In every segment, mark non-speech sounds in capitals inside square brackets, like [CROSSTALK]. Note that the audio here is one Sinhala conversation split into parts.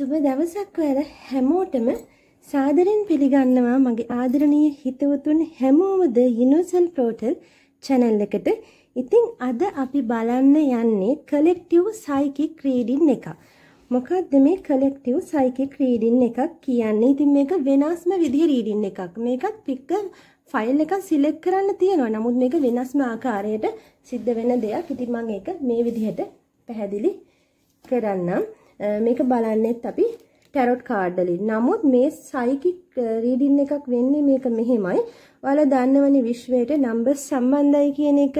සුබ දවසක් ඔයාල හැමෝටම සාදරෙන් පිළිගන්නවා මගේ ආදරණීය හිතවතුන් හැමෝම ද යුනිවර්සල් පෝටල් channel එකට. ඉතින් අද අපි බලන්න යන්නේ collective psychic reading එක. මොකක්ද මේ collective psychic reading එකක් කියන්නේ? ඉතින් මේක වෙනස්ම විදිහ reading එකක්. මේකත් pick ෆයිල් එකක් සිලෙක්ට් කරන්න තියෙනවා. නමුත් මේක වෙනස්ම ආකාරයට සිද්ධ වෙන දෙයක්. ඉතින් මම ඒක මේ විදිහට පැහැදිලි කරන්නම්. මේක බලන්නෙත් අපි ටැරොට් කාඩ් වලින්. නමුත් මේ සයිකික් රීඩින් uh, එකක් වෙන්නේ මේක මෙහෙමයි. ඔයාලා දන්නවනේ විශ්වයට නම්බර් සම්බන්ධයි කියන එක.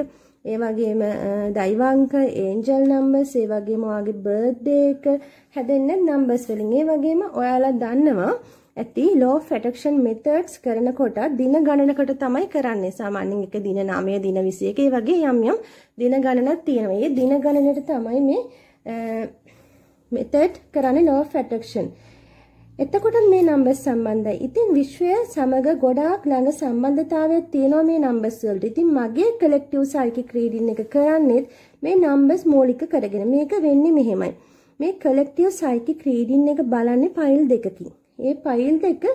ඒ වගේම uh, දෛවාංක, ඒන්ජල් නම්බර්ස්, ඒ වගේම ඔයාගේ බර්ත්ඩේ එක හැදෙන්නේ නම්බර්ස් වලින්. ඒ වගේම ඔයාලා දන්නවා ඇති ලෝ ෆැටක්ෂන් මෙතඩ්ස් කරනකොට දින ගණනකට තමයි කරන්නේ සාමාන්‍යයෙන් එක දින 9 දින 21 වගේ යම් යම් දින ගණනක් තියෙනවා. මේ දින ගණනට තමයි මේ uh, මෙතඩ් කරන්නේ ලෝ ෆැටක්ෂන්. එතකොට මේ නම්බර්ස් සම්බන්ධයි. ඉතින් විශ්වය සමග ගොඩාක් ළඟ සම්බන්ධතාවයක් තියෙනවා මේ නම්බර්ස් වලට. ඉතින් මගේ කලෙක්ටිව් සයිකික් රීඩින් එක කරන්නේත් මේ නම්බර්ස් මූලික කරගෙන. මේක වෙන්නේ මෙහෙමයි. මේ කලෙක්ටිව් සයිකික් රීඩින් එක බලන්නේ ෆයිල් දෙකකින්. ඒ ෆයිල් දෙක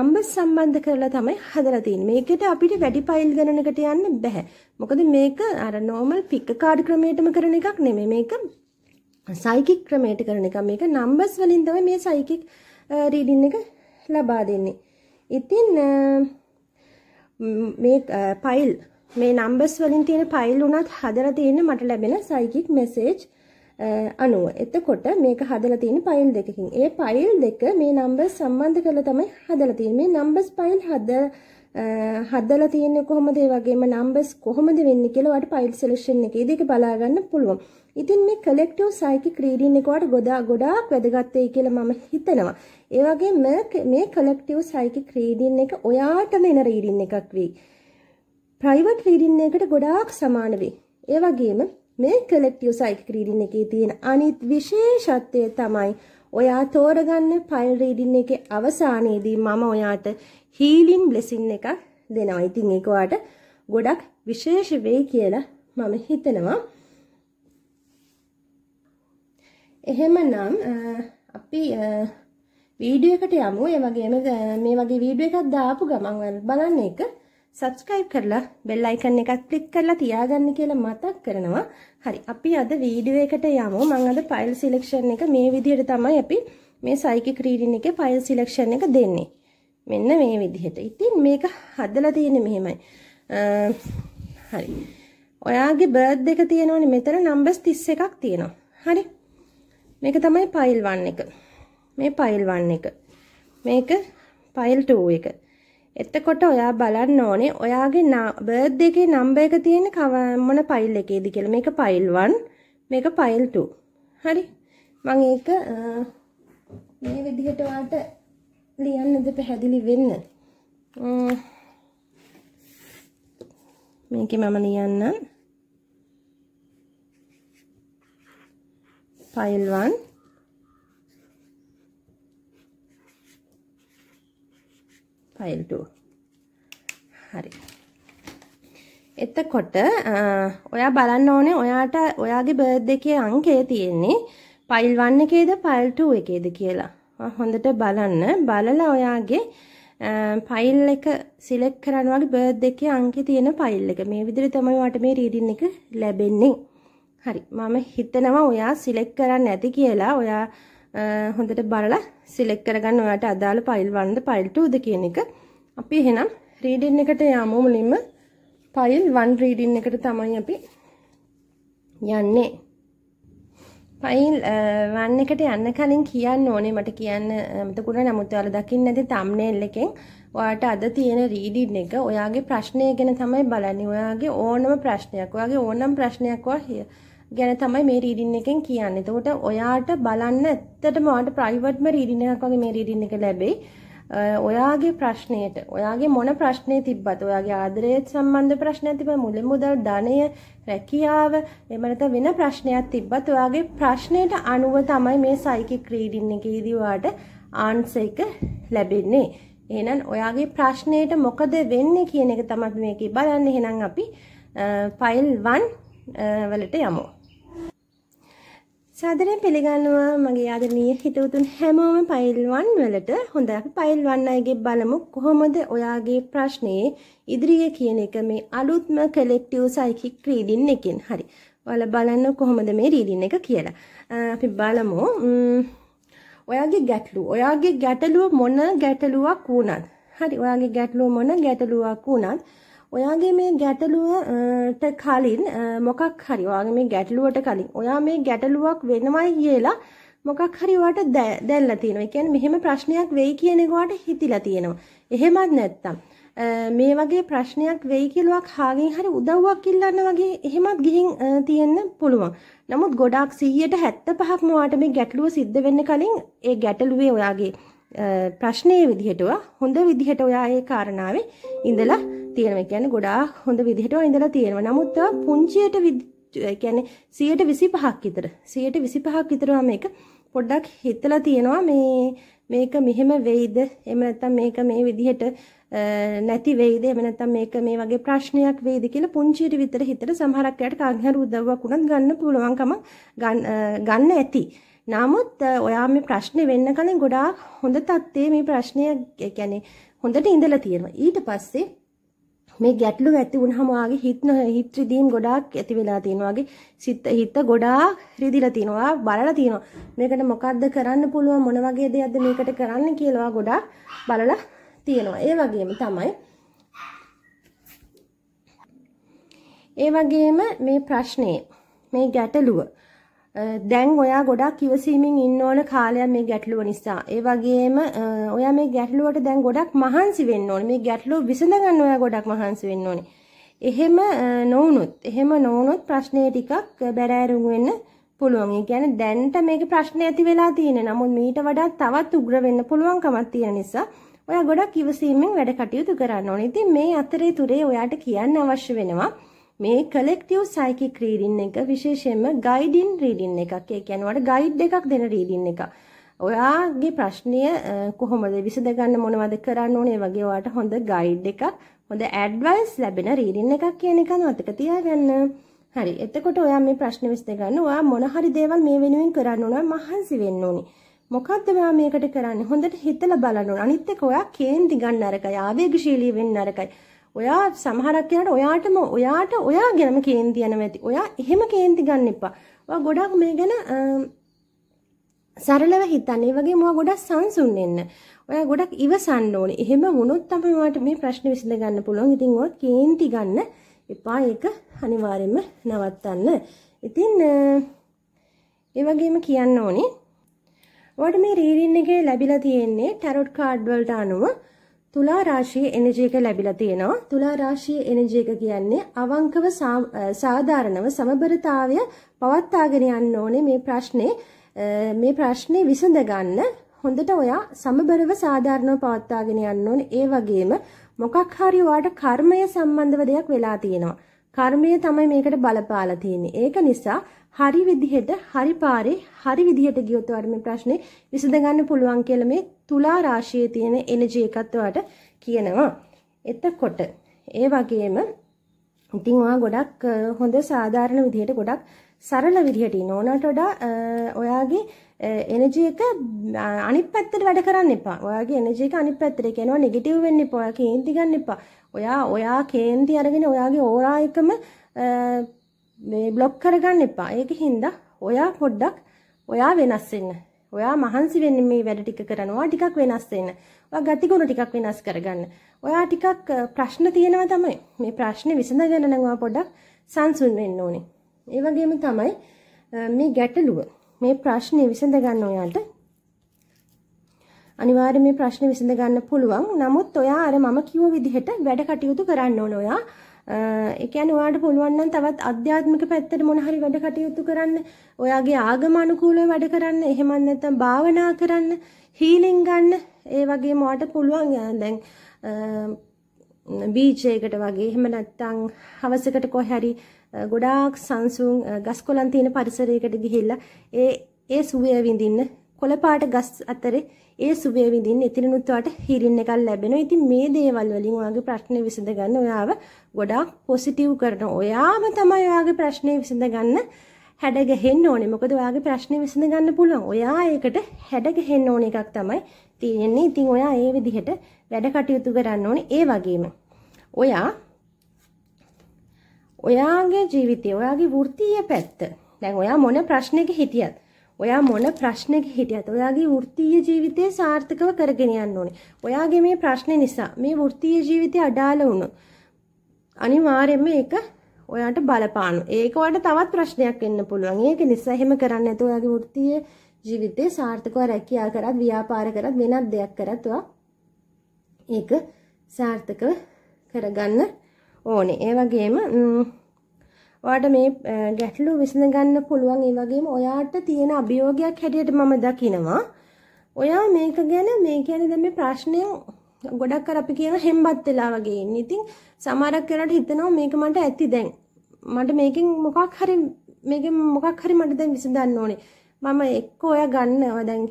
නම්බර්ස් සම්බන්ධ කරලා තමයි හදලා තියෙන්නේ. මේකට අපිට වැඩි ෆයිල් ගණනකට යන්න බෑ. මොකද මේක අර normal pick card ක්‍රමයටම කරන එකක් නෙමෙයි. මේක සයිකික් ක්‍රමයට කරන එක මේක නම්බර්ස් වලින් තමයි මේ සයිකික් රීඩින් එක ලබා දෙන්නේ. ඉතින් මේ ෆයිල් මේ නම්බර්ස් වලින් තියෙන ෆයිල් උනත් හදලා තියෙන මට ලැබෙන සයිකික් මෙසේජ් අනුව. එතකොට මේක හදලා තියෙන ෆයිල් දෙකකින්. ඒ ෆයිල් දෙක මේ නම්බර්ස් සම්බන්ධ කරලා තමයි හදලා තියෙන්නේ. මේ නම්බර්ස් ෆයිල් හද හදලා තියෙන්නේ කොහොමද ඒ වගේම නම්බර්ස් කොහොමද වෙන්නේ කියලා ඔයාලට ෆයිල් සිලෙක්ෂන් එකේදී ඒක බලා ගන්න පුළුවන්. ඉතින් මේ කලෙක්ටිව් සයිකික් රීඩින් එක වට ගොඩා ගොඩාක් වැදගත් වෙයි කියලා මම හිතනවා. ඒ වගේම මේ කලෙක්ටිව් සයිකික් රීඩින් එක ඔයාටම එන රීඩින් එකක් වෙයි. ප්‍රයිවට් රීඩින් එකකට ගොඩාක් සමාන වෙයි. ඒ වගේම මේ කලෙක්ටිව් සයිකික් රීඩින් එකේ තියෙන අනිත් විශේෂත්වය තමයි ඔයා තෝරගන්න ෆයිල් රීඩින් එකේ අවසානයේදී මම ඔයාට හීලින් බ්ලෙසින් එකක් දෙනවා. ඉතින් ඒක ගොඩක් විශේෂ වෙයි කියලා මම හිතනවා. එහෙමනම් අපි වීඩියෝ එකට යමු. ඒ වගේම මේ වගේ වීඩියෝ එකක් දාපු ගමන් බලන්න එක subscribe කරලා bell icon එකත් click කරලා තියාගන්න කියලා මතක් කරනවා. හරි. අපි අද වීඩියෝ එකට යමු. මම අද file selection එක මේ විදිහට තමයි අපි මේ psychic reading එකේ file selection එක දෙන්නේ. මෙන්න මේ විදිහට. ඉතින් මේක හදලා තියෙන්නේ මෙහෙමයි. හරි. ඔයාගේ birth එක තියෙනවනේ මෙතන numbers 31ක් තියෙනවා. හරි. මේක තමයි පයිල් 1 එක. මේ පයිල් 1 එක. මේක පයිල් 2 එක. එතකොට ඔයා බලන්න ඕනේ ඔයාගේ බර්ත් එකේ නම්බර් එක තියෙන මොන ෆයිල් එකේද කියලා. මේක ෆයිල් 1, මේක ෆයිල් 2. හරි. මම ඒක මේ විදිහට ඔයාට ලියන්නද පැහැදිලි වෙන්න. මේකේ මම ලියන්නම්. pile 1 pile 2 හරි එතකොට ඔයා බලන්න ඕනේ ඔයාට ඔයාගේ බර්ත් එකේ අංකය තියෙන්නේ පයිල් 1 එකේද පයිල් 2 එකේද කියලා. හොඳට බලන්න. බලලා ඔයාගේ ෆයිල් එක සිලෙක්ට් කරනවා වගේ බර්ත් එකේ අංකේ තියෙන ෆයිල් එක. මේ විදිහට තමයි වට මේ රීඩින් එක ලැබෙන්නේ. හරි මම හිතනවා ඔයා සිලෙක්ට් කරන්න ඇති කියලා ඔයා හොඳට බලලා සිලෙක්ට් කරගන්න ඔයාට අදාළ ෆයිල් 1ද ෆයිල් 2ද කියන එක අපි එහෙනම් රීඩින් එකට යමු මුලින්ම ෆයිල් 1 රීඩින් එකට තමයි අපි යන්නේ ෆයිල් 1 එකට යන්න කලින් කියන්න ඕනේ මට කියන්න මතකුණා නමුත් ඔයාලා දකින්න ඇති thumbnail එකෙන් ඔයාට අද තියෙන රීඩින් එක ඔයාගේ ප්‍රශ්නය ගැන තමයි බලන්නේ. ඔයාගේ ඕනම ප්‍රශ්නයක්. ඔයාගේ ඕනම ප්‍රශ්නයක් ඔයා ගැන තමයි මේ රීඩින් එකෙන් කියන්නේ. එතකොට ඔයාට බලන්න ඇත්තටම ඔයාට ප්‍රයිවට්ම රීඩින් එකක් වගේ මේ රීඩින් එක ලැබෙයි. ඔයාගේ ප්‍රශ්නයට ඔයාගේ මොන ප්‍රශ්නය තිබ්බත් ඔයාගේ ආදරයත් සම්බන්ධ ප්‍රශ්නයක් තිබ මුල මුදල් ධනය රැකියාව එමනත වෙන ප්‍රශ්නයක් තිබ්බත් ඔයාගේ ප්‍රශ්නයට අනුව තමයි මේ සයිකි ක්‍රීඩින් එකේදීවාට ආන්ස එක ලැබෙන්නේ එහෙනම් ඔයාගේ ප්‍රශ්නයට මොකද වෙන්නේ කියන එක තමයි මේකේ බලන්න එහෙනම් අපි ෆයිල් 1 වලට යමු සාදරයෙන් පිළිගන්නවා මගේ ආදරණීය හිතවතුන් හැමෝම පයිල්වන් වලට හොඳ අපි පයිල්වන් අයගේ බලමු කොහොමද ඔයාගේ ප්‍රශ්නේ ඉදිරියේ කියන එක මේ අලුත්ම කලෙක්ටිව් සයිකික් රීඩින් එකෙන් හරි. ඔයාලා බලන්න කොහොමද මේ රීඩින් එක කියලා. අපි බලමු ඔයාගේ ගැටලුව. ඔයාගේ ගැටලුව මොන ගැටලුවක් වුණත් හරි ඔයාගේ ගැටලුව මොන ගැටලුවක් වුණත් ඔයාගේ මේ ගැටලුවට කලින් මොකක් හරි ඔයාගේ මේ ගැටලුවට කලින් ඔයා මේ ගැටලුවක් වෙනවයි කියලා මොකක් හරි ඔයාට දැල්ලා තියෙනවා. ඒ කියන්නේ මෙහෙම ප්‍රශ්නයක් වෙයි කියන එක ඔයාට හිතිලා තියෙනවා. එහෙමත් නැත්තම් මේ වගේ ප්‍රශ්නයක් වෙයි කියලා කාගෙන් හරි උදව්වක් ඉල්ලන්න වගේ එහෙමත් ගිහින් තියෙන්න පුළුවන්. නමුත් ගොඩාක් 100ට 75ක්ම ඔයාට මේ ගැටලුව සිද්ධ වෙන්න කලින් ඒ ගැටලුවේ ඔයාගේ ප්‍රශ්නයේ විදිහට හොඳ විදිහට ඔයා ඒ කාරණාවේ ඉඳලා තියෙනවා. කියන්නේ ගොඩාක් හොඳ විදිහට ඔයා ඉඳලා තියෙනවා. නමුත් පුංචියට කියන්නේ 125ක් විතර 125ක් විතරම මේක පොඩ්ඩක් හිතලා තියෙනවා මේ මේක මෙහෙම වෙයිද? එහෙම නැත්නම් මේක මේ විදිහට නැති වෙයිද? එහෙම නැත්නම් මේක මේ වගේ ප්‍රශ්නයක් වෙයිද කියලා පුංචියට විතර හිතට සමහරක් අයට කාගෙන් හරි උදව්වක් උනත් ගන්න පුළුවන්කම ගන්න ඇති. නමුත් ඔයා මේ ප්‍රශ්නේ වෙන්න කලින් ගොඩාක් හොඳ තත්ත්වයේ මේ ප්‍රශ්නය يعني හොඳට ඉඳලා තියෙනවා. ඊට පස්සේ මේ ගැටලු ඇති වුණාම ඔයාගේ හිත හිත රිදීම් ගොඩාක් ඇති වෙලා තියෙනවා. ඔයාගේ සිත හිත ගොඩාක් රිදිලා තියෙනවා. බලලා තියෙනවා. මේකට මොකද්ද කරන්න පුළුවන් මොන වගේ දෙයක්ද මේකට කරන්න කියලා ගොඩාක් බලලා තියෙනවා. ඒ වගේම තමයි ඒ වගේම මේ ප්‍රශ්නේ මේ ගැටලුව දැන් ඔයා ගොඩක් ඉවසීමෙන් ඉන්න ඕන කාලයක් මේ ගැටලුව නිසා. ඒ වගේම ඔයා මේ ගැටලුවට දැන් ගොඩක් මහන්සි වෙන්න ඕනේ. මේ ගැටලුව විසඳ ගන්න ඔයා ගොඩක් මහන්සි වෙන්න ඕනේ. එහෙම නොවුනොත්, එහෙම නොවුනොත් ප්‍රශ්නේ ටිකක් බැරෑරුම් වෙන්න පුළුවන්. ඒ කියන්නේ දැන්ට මේකේ ප්‍රශ්නේ ඇති වෙලා තියෙන. නමුත් මීට වඩා තවත් උග්‍ර වෙන්න පුළුවන්කමක් තියෙන නිසා ඔයා ගොඩක් ඉවසීමෙන් වැඩ කටයුතු කරන්න ඕනේ. ඉතින් මේ අතරේ තුරේ ඔයාට කියන්න අවශ්‍ය වෙනවා. මේ කලෙක්ටිව් සයිකික් රීඩින් එක විශේෂයෙන්ම ගයිඩින් රීඩින් එකක්. ඒ කියන්නේ ඔයාලට ගයිඩ් එකක් දෙන රීඩින් එක. ඔයාගේ ප්‍රශ්නය කොහොමද විසඳගන්න මොනවද කරන්න ඕනේ වගේ ඔයාට හොඳ ගයිඩ් එකක්, හොඳ ඇඩ්වයිස් ලැබෙන රීඩින් එකක් කියන එක මතක තියාගන්න. හරි. එතකොට ඔයා මේ ප්‍රශ්න විසඳගන්න ඔයා මොන හරි දේවල් මේ වෙනුවෙන් කරන්න ඕන මහන්සි වෙන්න ඕනේ. මොකද්ද මෙයා මේකට කරන්නේ හොඳට හිතලා බලන්න ඕන අනිත් එක ඔයා කේන්ති ගන්න අරකයි ආවේගශීලී වෙන්න අරකයි ඔයා සමහරක් කෙනාට ඔයාටම ඔයාට ඔයා ගැනම කේන්ති යනවා ඇති. ඔයා එහෙම කේන්ති ගන්න එපා. ඔයා ගොඩක් මේ ගැන සරලව හිතන්න. ඒ වගේම ඔයා ගොඩක් සංසුන් වෙන්න. ඔයා ගොඩක් ඉවසන්න ඕනේ. එහෙම වුණොත් තමයි ඔයාට මේ ප්‍රශ්නේ විසඳ ගන්න පුළුවන්. ඉතින් ඔය කේන්ති ගන්න එපා. ඒක අනිවාර්යයෙන්ම නවත්තන්න. ඉතින් ඒ වගේම කියන්න ඕනේ ඔයාට මේ රීඩින් එකේ ලැබිලා තියෙන්නේ ටැරොට් කාඩ් වලට අනුව තුලා රාශියේ එනර්ජි එක ලැබිලා තියෙනවා. තුලා රාශියේ එනර්ජි එක කියන්නේ අවංකව සාධාරණව සමබරතාවය පවත්වාගෙන යන්න ඕනේ මේ ප්‍රශ්නේ මේ ප්‍රශ්නේ විසඳ ගන්න හොඳට ඔයා සමබරව සාධාරණව පවත්වාගෙන යන්න ඕනේ. ඒ වගේම මොකක් හරි ඔයාට කර්මය සම්බන්ධව දෙයක් වෙලා තියෙනවා. කර්මය තමයි මේකට බලපාලා තියෙන්නේ. ඒක නිසා හරි විදිහට හරි පාරේ හරි විදිහට ගියොත් ඔයාලට මේ ප්‍රශ්නේ විසඳගන්න පුළුවන් කියලා මේ තුලා රාශියේ තියෙන එනර්ජි එකත් ඔයාලට කියනවා. එතකොට ඒ වගේම ඉතින් ඔයා ගොඩක් හොඳ සාධාරණ විදිහට ගොඩක් සරල විදිහට ඉන්න ඕනට වඩා ඔයාගේ එනජි එක අනිත් පැත්තට වැඩ කරන්න එපා. ඔයාගේ එනර්ජි එක අනිත් පැත්තට කියනවා නෙගටිව් වෙන්න එපා. ඔයා කේන්ති ගන්න එපා. ඔයා ඔයා කේන්ති අරගෙන ඔයාගේ ඕරා එකම මේ බ්ලොක් කරගන්න එපා. ඒක හින්දා ඔයා පොඩ්ඩක් ඔයා වෙනස් වෙන්න. ඔයා මහන්සි වෙන්න මේ වැඩ ටික කරනවා ටිකක් වෙනස් වෙන්න. ඔයා ගතිගුණ ටිකක් වෙනස් කරගන්න. ඔයා ටිකක් ප්‍රශ්න තියෙනවා තමයි. මේ ප්‍රශ්නේ විසඳගන්න නම් ඔයා පොඩ්ඩක් සංසුන් වෙන්න ඕනේ. ඒ වගේම තමයි මේ ගැටලුව මේ ප්‍රශ්නේ විසඳ ගන්න ඔයාලට අනිවාර්යයෙන් මේ ප්‍රශ්නේ විසඳ ගන්න පුළුවන්. නමුත් ඔයා අර මම කිව්ව විදිහට වැඩ කටයුතු කරන්න ඕන ඔයා. ඒ කියන්නේ ඔයාට පුළුවන් නම් තවත් අධ්‍යාත්මික පැත්තට මොන හරි වැඩ කටයුතු කරන්න, ඔයාගේ ආගම අනුකූලව වැඩ කරන්න, එහෙම නැත්නම් භාවනා කරන්න, හීලින් ගන්න, ඒ වගේම ඔයාට පුළුවන් දැන් බීච් එකකට වගේ එහෙම නැත්නම් හවසකට කොහේ හරි ගොඩාක් සංසුන් ගස් කොළන් තියෙන පරිසරයකට ගිහිල්ලා ඒ ඒ සුවය විඳින්න කොළපාට ගස් අතරේ ඒ සුවය විඳින්න එතනනුත් ඔයාට හිරින් එකක් ලැබෙනවා. ඉතින් මේ දේවල් වලින් ඔයාගේ ප්‍රශ්න විසඳ ගන්න ඔයාව ගොඩාක් පොසිටිව් කරන ඔයාම තමයි ඔයාගේ ප්‍රශ්නේ විසඳ ගන්න හැඩ ගහෙන්න ඕනේ. මොකද ඔයාගේ ප්‍රශ්නේ විසඳ ගන්න පුළුවන්. ඔයා ඒකට හැඩ ගහෙන්න ඕන එකක් තමයි තියෙන්නේ. ඉතින් ඔයා ඒ විදිහට වැඩ කටයුතු කරන්න ඕනේ. ඒ වගේම ඔයා ඔයාගේ ජීවිතය ඔයාගේ වෘත්තීය පැත්ත දැන් ඔයා මොන ප්‍රශ්නයක හිටියත් ඔයා මොන ප්‍රශ්නයක හිටියත් ඔයාගේ වෘත්තීය ජීවිතය සාර්ථකව කරගෙන යන්න ඕනේ ඔයාගේ මේ ප්‍රශ්නේ නිසා මේ වෘත්තීය ජීවිතය අඩාල වුණොත් අනිවාර්යයෙන්ම ඒක ඔයාට බලපාන ඒක ඔයාට තවත් ප්‍රශ්නයක් වෙන්න පුළුවන් ඒක නිසා එහෙම කරන්න නැතුව ඔයාගේ වෘත්තීය ජීවිතේ සාර්ථකව රැකියා කරත් ව්‍යාපාර කරත් වෙනත් දෙයක් කරත් ඒක සාර්ථකව කරගන්න ඕනේ. ඒ වගේම ඔයාට මේ ගැටලු විසඳගන්න පුළුවන් ඒ වගේම ඔයාට තියෙන අභියෝගයක් හැටියට මම දකිනවා. ඔයා මේක ගැන මේ කියන්නේ දැන් මේ ප්‍රශ්නය ගොඩක් අර අපි කියන හෙම්බත් වෙලා වගේ ඉන්නේ. ඉතින් සමහරක් වෙලාවට හිතනවා මේක මට ඇති දැන්. මට මේකෙන් මොකක් හරි මේකෙන් මොකක් හරි මට දැන් විසඳන්න ඕනේ. මම එක්ක ඔයා ගන්නවා දැන්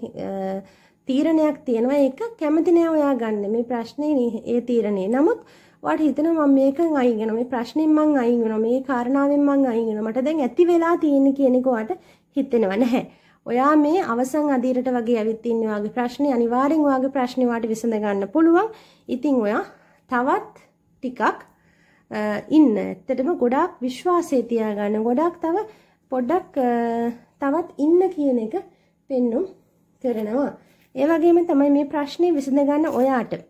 තීරණයක් තියෙනවා ඒක කැමති නෑ ඔයා ගන්න මේ ප්‍රශ්නේ ඒ තීරණේ. නමුත් වාට හිතෙනවා මම මේකෙන් අයින් වෙනවා මේ ප්‍රශ්نين මං අයින් වෙනවා මේ කාරණාවෙන් මං අයින් වෙනවා මට දැන් ඇති වෙලා තියෙන කියන එක වාට හිතෙනවා නැහැ ඔයා මේ අවසන් අදීරට වගේ ඇවිත් ඉන්නේ වාගේ ප්‍රශ්නේ අනිවාර්යෙන් වාගේ ප්‍රශ්නේ වාට විසඳ ගන්න පුළුවන් ඉතින් ඔයා තවත් ටිකක් ඉන්න ඇත්තටම ගොඩාක් විශ්වාසය තියාගන්න ගොඩාක් තව පොඩ්ඩක් තවත් ඉන්න කියන එක පෙන්눔 කරනවා ඒ වගේම තමයි මේ ප්‍රශ්නේ විසඳ ගන්න ඔයාට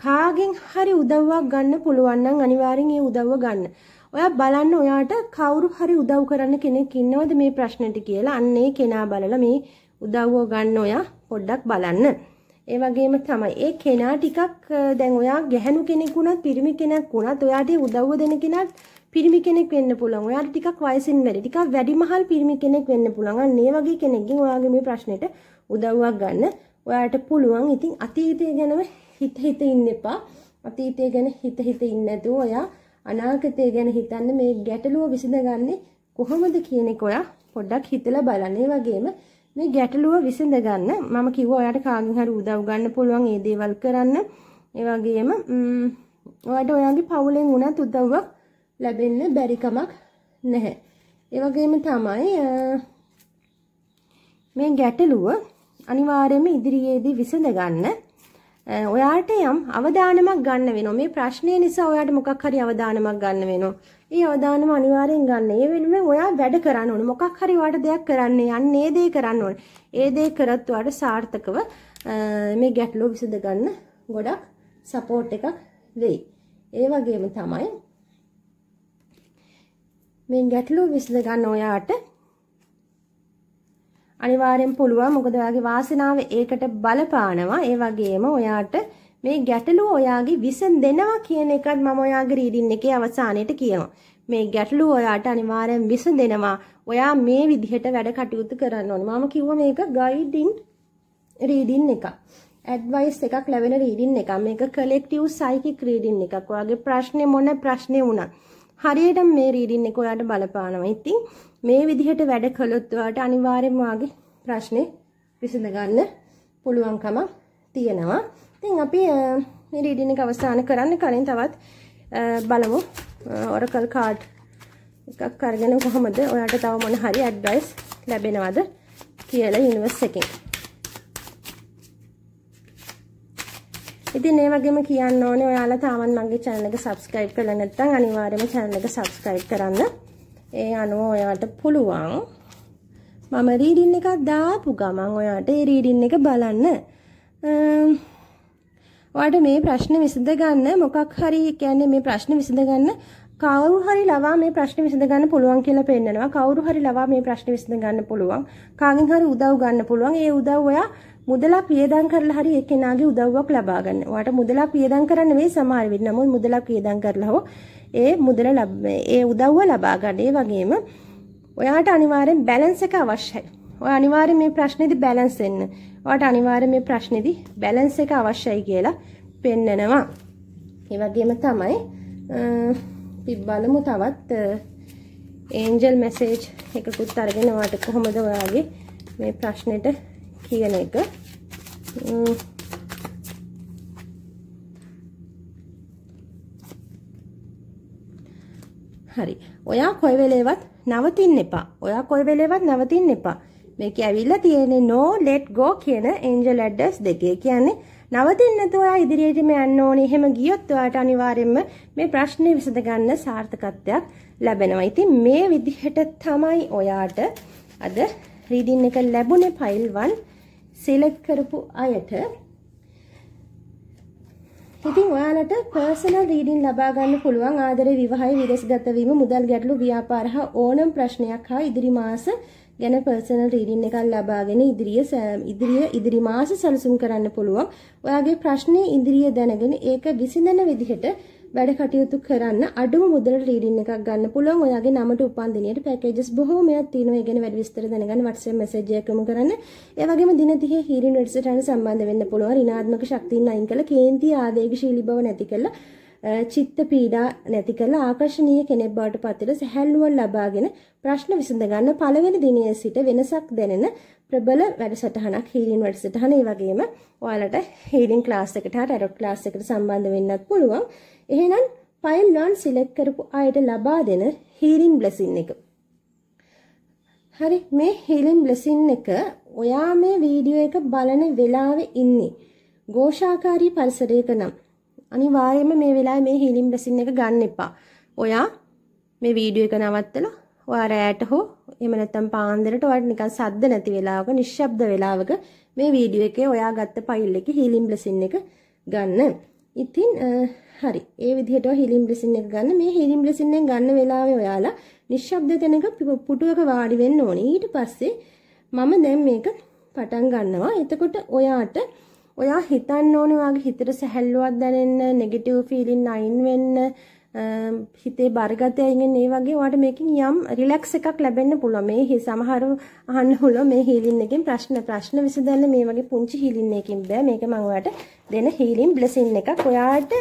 කාගෙන් හරි උදව්වක් ගන්න පුළුවන් නම් අනිවාර්යෙන් ඒ උදව්ව ගන්න. ඔයා බලන්න ඔයාට කවුරු හරි උදව් කරන්න කෙනෙක් ඉන්නවද මේ ප්‍රශ්නෙට කියලා අන්න ඒ කෙනා බලලා මේ උදව්ව ගන්න ඔයා පොඩ්ඩක් බලන්න. ඒ වගේම තමයි ඒ කෙනා ටිකක් දැන් ඔයා ගැහණු කෙනෙක් වුණත් පිරිමි කෙනෙක් වුණත් ඔයාට උදව්ව දෙන කෙනාත් පිරිමි කෙනෙක් වෙන්න පුළුවන්. ඔයාට ටිකක් වයසින් වැඩි ටිකක් වැඩිමහල් පිරිමි කෙනෙක් වෙන්න පුළුවන්. අන්න ඒ වගේ කෙනෙක්ගෙන් ඔයාගේ මේ ප්‍රශ්නෙට උදව්වක් ගන්න ඔයාට පුළුවන්. ඉතින් අතීතය ගැනම හිත හිත ඉන්න එපා. අතීතය ගැන හිත හිත ඉන්න නැතුව ඔයා අනාගතය ගැන හිතන්න මේ ගැටලුව විසඳගන්නේ කොහොමද කියන එක ඔයා පොඩ්ඩක් හිතලා බලන්න. ඒ වගේම මේ ගැටලුව විසඳ ගන්න මම කිව්වා ඔයාට කාගෙන් හරි උදව් ගන්න පුළුවන් ඒ දේවල් කරන්න. ඒ වගේම ඔයාට ඔයාගේ පවුලෙන් වුණත් උදව්වක් ලැබෙන්න බැරි කමක් නැහැ. ඒ වගේම තමයි මේ ගැටලුව අනිවාර්යයෙන්ම ඉදිරියේදී විසඳ ගන්න. ඔයාට යම් අවධානමක් ගන්න වෙනවා. මේ ප්‍රශ්නය නිසා ඔයාට මොකක් හරි අවධානමක් ගන්න වෙනවා. ඒ අවධානම අනිවාර්යෙන් ගන්න. ඒ වෙනුවෙන් ඔයා වැඩ කරන්න ඕනේ. මොකක් හරි වාට දෙයක් කරන්න යන්නේ ඒ දේ කරන්න ඕනේ. ඒ දේ කරත් ඔයාට සාර්ථකව මේ ගැටලුව විසඳ ගන්න ගොඩක් සපෝට් එකක් වෙයි. ඒ වගේම තමයි මේ ගැටලුව විසඳ ගන්න ඔයාට අනිවාර්යෙන් පුළුවන් මොකද ඔයාගේ වාසනාව ඒකට බලපානවා ඒ වගේම ඔයාට මේ ගැටලුව ඔයාගේ විසඳෙනවා කියන එකත් මම ඔයාගේ රීඩින් එකේ අවසානයේට කියනවා මේ ගැටලුව ඔයාට අනිවාර්යෙන් විසඳෙනවා ඔයා මේ විදිහට වැඩ කටයුතු කරන්න ඕනේ මම කිව්වා මේක ගයිඩින් රීඩින් එකක් ඇඩ්වයිස් එකක් ලැබෙන රීඩින් එකක් මේක කලෙක්ටිව් සයිකික් රීඩින් එකක් ඔයාගේ ප්‍රශ්නේ මොන ප්‍රශ්නේ වුණත් හරියට මේ රීඩින් එක ඔයාලට බලපානවා. ඉතින් මේ විදිහට වැඩ කළොත් ඔයාලට අනිවාර්යයෙන්ම වාගේ ප්‍රශ්නේ විසඳ ගන්න පුළුවන්කම තියෙනවා. ඉතින් අපි මේ රීඩින් එක අවසන් කරන්න කලින් තවත් බලමු Oracle card එකක් අරගෙන කොහොමද ඔයාලට තව මොන හරි ඇඩ්වයිස් ලැබෙනවද කියලා යුනිවර්ස් එකෙන්. ඉතින් ඒ වගේම කියන්න ඕනේ ඔයාලා තාමත් මගේ channel එක subscribe කරලා නැත්නම් අනිවාර්යයෙන්ම channel එක subscribe කරන්න. ඒ අනුව ඔයාට පුළුවන් මම රීඩින් එකක් දාපු ගමන් ඔයාට ඒ රීඩින් එක බලන්න. ඔයාට මේ ප්‍රශ්න විසඳ ගන්න මොකක් හරි කියන්නේ මේ ප්‍රශ්න විසඳ ගන්න කවුරු හරි ලවා මේ ප්‍රශ්න විසඳ ගන්න පුළුවන් කියලා පෙන්නනවා. කවුරු හරි ලවා මේ ප්‍රශ්න විසඳ ගන්න පුළුවන්. කාගෙන් හරි උදව් ගන්න පුළුවන්. ඒ උදව් ඔයා මුදලක් වියදම් කරලා හරි ඒ කෙනාගේ උදව්වක් ලබා ගන්න. ඔයාට මුදලක් වියදම් කරන්න නෙවෙයි සමහර වෙලාවට. නමුත් මුදලක් වියදම් කරලා හෝ ඒ මුදල ඒ උදව්ව ලබා ගන්න. ඒ වගේම ඔයාට අනිවාර්යෙන් බැලන්ස් එක අවශ්‍යයි. ඔය අනිවාර්යෙන් මේ ප්‍රශ්නේදී බැලන්ස් වෙන්න. ඔයාට අනිවාර්යෙන් මේ ප්‍රශ්නේදී බැලන්ස් එක අවශ්‍යයි කියලා පෙන්නනවා. ඒ වගේම තමයි බලමු තවත් ඒන්ජල් මැසේජ් එකකුත් අරගෙන ඔයාට කොහොමද ඔයාගේ මේ ප්‍රශ්නෙට කියන එක හරි ඔයා කොයි වෙලේවත් නවතින්න එපා ඔයා කොයි වෙලේවත් නවතින්න එපා මේක ඇවිල්ලා තියෙන්නේ no let go කියන angel address දෙකේ කියන්නේ නවතින්න නැතුව ඔයා ඉදිරියටම යන්න ඕනේ. එහෙම ගියොත් ඔයාට අනිවාර්යයෙන්ම මේ ප්‍රශ්නේ විසඳගන්න සාර්ථකත්වයක් ලැබෙනවා. ඉතින් මේ විදිහට තමයි ඔයාට අද රීඩින් එක ලැබුණේ ෆයිල් 1 සිලෙක්ට් කරපු අයට ඉතින් ඔයාලට පර්සනල් රීඩින් ලබා ගන්න පුළුවන් ආදරේ විවාහය විදේශගත වීම මුදල් ගැටලු ව්‍යාපාර හා ඕනම ප්‍රශ්නයක් හා ඉදිරි මාස ගැන පර්සනල් රීඩින් එකක් ලබාගෙන ඉදිරිය ඉදිරිය ඉදිරි මාස සැලසුම් කරන්න පුළුවන්. ඔයාගේ ප්‍රශ්නේ ඉදිරිය දැනගෙන ඒක විසඳන විදිහට වැඩ කටයුතු කරන්න අඩුම මුදලට රීඩින් එකක් ගන්න පුළුවන් ඔයාගේ නමට උපන් දිනයට පැකේජස් බොහෝමයක් තියෙනවා ඒ ගැන වැඩි විස්තර දැනගන්න WhatsApp මැසේජ් එකක් යොමු කරන්න ඒ වගේම දින 30 හීරින් වැඩසටහනට සම්බන්ධ වෙන්න පුළුවන් ඍණාත්මක ශක්තියින් අයින් කළ කේන්ති ආවේගශීලී බව නැති කළා චිත්ත පීඩා නැති කරලා ආකර්ශනීය කෙනෙක් බවට පත්වෙලා සැහැල්ලුවක් ලබාගෙන ප්‍රශ්න විසඳ ගන්න පළවෙනි දිනේ සිට වෙනසක් දැනෙන ප්‍රබල වැඩසටහනක් හීලින් වැඩසටහන. ඒ වගේම ඔයාලට හීලින් ක්ලාස් එකට හා ටැරොට් ක්ලාස් එකට සම්බන්ධ වෙන්නත් පුළුවන්. එහෙනම් ෆයිල් ලර්න් සිලෙක්ට් කරපු අයට ලබා දෙන හීලින් බ්ලෙසින් එක. හරි මේ හීලින් බ්ලෙසින් එක ඔයා මේ වීඩියෝ එක බලන වෙලාවේ ඉන්නේ ഘോഷාකාරී පරිසරයක නම් අනිවාර්යයෙන්ම මේ වෙලාවේ මේ හීලින් බ්ලෙසින් එක ගන්න එපා. ඔයා මේ වීඩියෝ එක නවත්තලා ඔයා රැයට හෝ එහෙම නැත්නම් පාන්දරට ඔයාට නිකන් සද්ද නැති වෙලාවක නිශ්ශබ්ද වෙලාවක මේ වීඩියෝ එකේ ඔයා ගත්ත ෆයිල් එකේ හීලින් බ්ලෙසින් එක ගන්න. ඉතින් හරි ඒ විදිහට හීලිම් බ්ලෙසින් එක ගන්න මේ හීලිම් බ්ලෙසින් එක ගන්න වෙලාවේ ඔයාලා නිශ්ශබ්ද තැනක පුටුවක වාඩි වෙන්න ඕනේ ඊට පස්සේ මම දැන් මේක පටන් ගන්නවා එතකොට ඔයාට ඔයා හිතන්න ඕනේ වාගේ හිතට සැහැල්ලුවක් දැනෙන්න නෙගටිව් ෆීලින් අයින් වෙන්න හිතේ බරගත අයගෙන් ඒ වගේ ඔයාලට මේකෙන් යම් රිලැක්ස් එකක් ලැබෙන්න පුළුවන්. මේ සමහරව අහන්න පුළුවන් මේ හීලින් එකෙන් ප්‍රශ්න ප්‍රශ්න විසඳන්න මේ වගේ පුංචි හීලින් එකකින් බෑ. මේක මම ඔයාලට දෙන හීලින් බ්ලෙසින් එකක්. ඔයාලට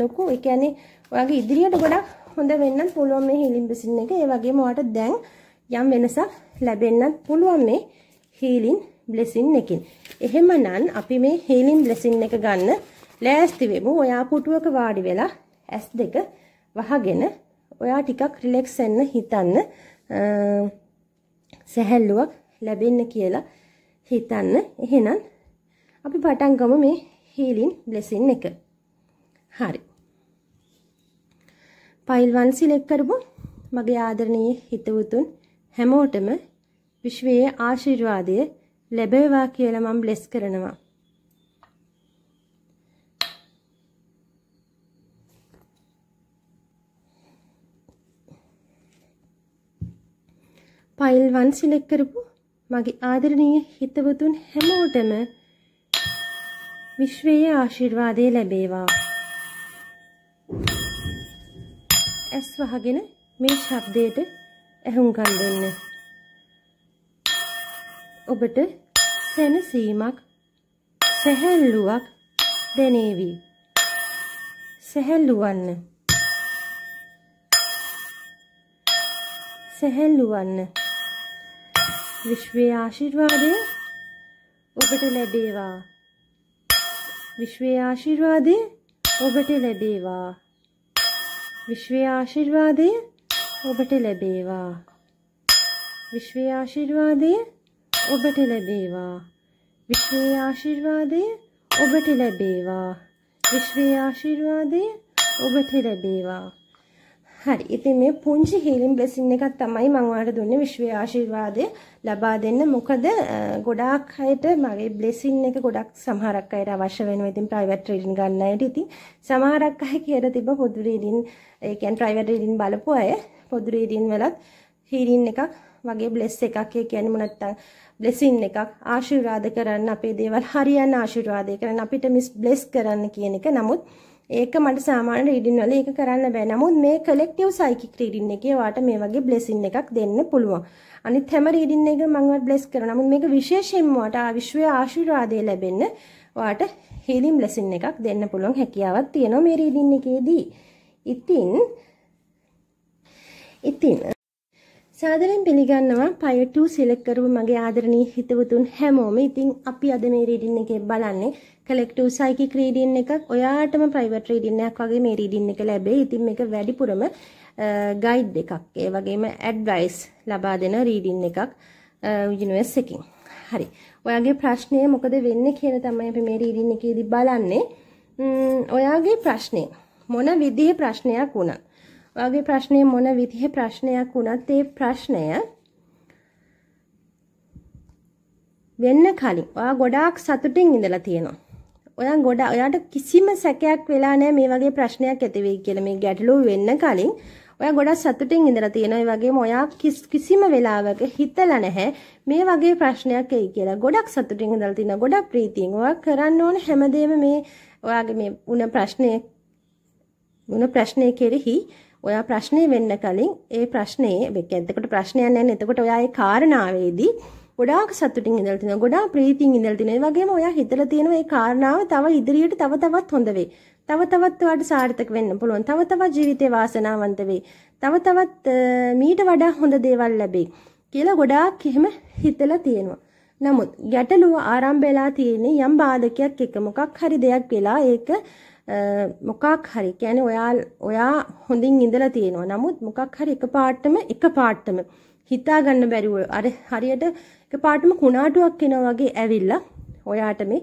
ලොකු ඒ කියන්නේ ඔයාගේ ඉදිරියට ගොඩක් හොඳ වෙන්නත් පුළුවන් මේ හීලින් බ්ලෙසින් එක. ඒ වගේම ඔයාලට දැන් යම් වෙනසක් ලැබෙන්නත් පුළුවන් මේ හීලින් බ්ලෙසින් එකකින්. එහෙමනම් අපි මේ හීලින් බ්ලෙසින් එක ගන්න ලෑස්ති වෙමු. ඔයා පුටුවක වාඩි වෙලා S2 වහගෙන ඔයා ටිකක් රිලෙක්ස් වෙන්න හිතන්න සැහැල්ලුවක් ලැබෙන්න කියලා හිතන්න. එහෙනම් අපි පටන් ගමු මේ හීලින් බ්ලෙසින් එක. හරි. ෆයිල් 1 සිලෙක්ට් කරමු. මගේ ආදරණීය හිතවතුන් හැමෝටම විශ්වයේ ආශිර්වාදය ලැබේවා කියලා මම බ්ලෙස් කරනවා. පයිල් වන් සිලෙක් කරපු මගේ ආදරණීය හිතවතුන් හැමෝටම විශ්වයේ ආශිර්වාදය ලැබේවා. ඇස් වහගෙන මේ ශබ්දයට ඇහුම්කන් දෙන්න. ඔබට සැනසීමක් සැහැල්ලුවක් දැනේවි. සැහැල්ලුවන්න. සැහැල්ලුවන්න. විශ්වයේ ආශිර්වාදය ඔබට ලැබේවා. විශ්වයේ ආශිර්වාදය ඔබට ලැබේවා. විශ්වයේ ආශිර්වාදය ඔබට ලැබේවා. විශ්වයේ ආශිර්වාදය ඔබට ලැබේවා. විශ්වයේ ආශිර්වාදය ඔබට ලැබේවා. විශ්වයේ ආශිර්වාදය ඔබට ලැබේවා. හරි. ඉතින් මේ පුංචි හීලින් බ්ලෙසින් එකක් තමයි මම ඔයාලට දුන්නේ විශ්වයේ ආශිර්වාදය ලබා දෙන්න. මොකද ගොඩාක් අයට මගේ බ්ලෙසින් එක ගොඩක් සමහරක් අයට අවශ්‍ය වෙනවා. ඉතින් ප්‍රයිවට් රීඩින් ගන්න අයට ඉතින් සමහරක් අය කියලා තිබ්බ පොදු රීඩින් ඒ කියන්නේ ප්‍රයිවට් රීඩින් බලපු අය පොදු රීඩින් වලත් හීලින් එකක් වගේ බ්ලෙස් එකක් ඒ කියන්නේ මොනත්තම් බ්ලෙසින් එකක් ආශිර්වාද කරන්න අපේ දේවල් හරියන්න ආශිර්වාදය කරන්න අපිට මිස් බ්ලෙස් කරන්න කියන එක. නමුත් ඒක මට සාමාන්‍ය රීඩින් වල ඒක කරන්න බෑ. නමුත් මේ කලෙක්ටිව් සයිකික් රීඩින් එකේ වාට මේ වගේ බ්ලෙසින් එකක් දෙන්න පුළුවන්. අනිත් හැම රීඩින් එකම මම බ්ලෙස් කරනවා. නමුත් මේක විශේෂයෙන්ම වාට ආවිශ්වයේ ආශිර්වාදය ලැබෙන්න වාට හීලින් බ්ලෙසින් එකක් දෙන්න පුළුවන් හැකියාවක් තියෙනවා මේ රීඩින් එකේදී. ඉතින් ඉතින් සාදරයෙන් පිළිගන්නවා පය 2 සිලෙක්ට් කරපු මගේ ආදරණීය හිතවතුන් හැමෝම. ඉතින් අපි අද මේ රීඩින් එකේ බලන්නේ කලෙක්ටිව් සයිකික් රීඩින් එකක්. ඔයාටම ප්‍රයිවට් රීඩින් එකක් වගේ මේ රීඩින් එක ලැබෙයි. ඉතින් මේක වැඩිපුරම ගයිඩ් එකක්. ඒ වගේම ඇඩ්වයිස් ලබා දෙන රීඩින් එකක් යුනිවර්ස් එකකින්. හරි. ඔයාගේ ප්‍රශ්නය මොකද වෙන්නේ කියලා තමයි අපි මේ රීඩින් එකේදී බලන්නේ. ඔයාගේ ප්‍රශ්නේ මොන විදිහේ ප්‍රශ්නයක් වුණත් වාගේ ප්‍රශ්නය මොන විදිහ ප්‍රශ්නයක් වුණත් ඒ ප්‍රශ්නය වෙන්න කලින් ඔයා ගොඩාක් සතුටින් ඉඳලා තියෙනවා. ඔයා ගොඩ ඔයාට කිසිම සැකයක් වෙලා නැහැ මේ වගේ ප්‍රශ්නයක් ඇති වෙයි කියලා මේ ගැටලුව වෙන්න කලින් ඔයා ගොඩක් සතුටින් ඉඳලා තියෙනවා ඒ වගේම ඔයා කිසිම වෙලාවක හිතලා නැහැ මේ වගේ ප්‍රශ්නයක් එයි කියලා ගොඩක් සතුටින් ඉඳලා තියෙනවා ගොඩක් ප්‍රීතියෙන් ඔයා කරන්න ඕන හැමදේම මේ ඔයාගේ මේ වුණ ප්‍රශ්නය වුණ ප්‍රශ්නය කෙරෙහි ඔයා ප්‍රශ්නේ වෙන්න කලින් ඒ ප්‍රශ්නේ එතකොට ප්‍රශ්නයක් නැහැ එතකොට ඔයා ඒ කාරණාවේදී ගොඩාක් සතුටින් ඉඳලා තිනවා ගොඩාක් ප්‍රීතියෙන් ඉඳලා තිනවා ඒ වගේම ඔයා හිතලා තියෙන මේ කාරණාව තව ඉදිරියට තව තවත් හොඳ වෙයි තව තවත් ඔයාට සාර්ථක වෙන්න පුළුවන් තව තවත් ජීවිතේ වාසනාවන්ත වෙයි තව තවත් මීට වඩා හොඳ දේවල් ලැබෙයි කියලා ගොඩාක් එහෙම හිතලා තියෙනවා නමුත් ගැටලුව ආරම්භ වෙලා තියෙන්නේ යම් බාධකයක් එක මොකක් හරි දෙයක් වෙලා ඒක මොකක් හරි කියන්නේ ඔයා ඔයා හොඳින් ඉඳලා තියෙනවා. නමුත් මොකක් හරි එක පාටම එක පාටම හිතා ගන්න බැරිව අර හරියට එක පාටම කුණාටුවක් එනවා වගේ ඇවිල්ලා ඔයාට මේ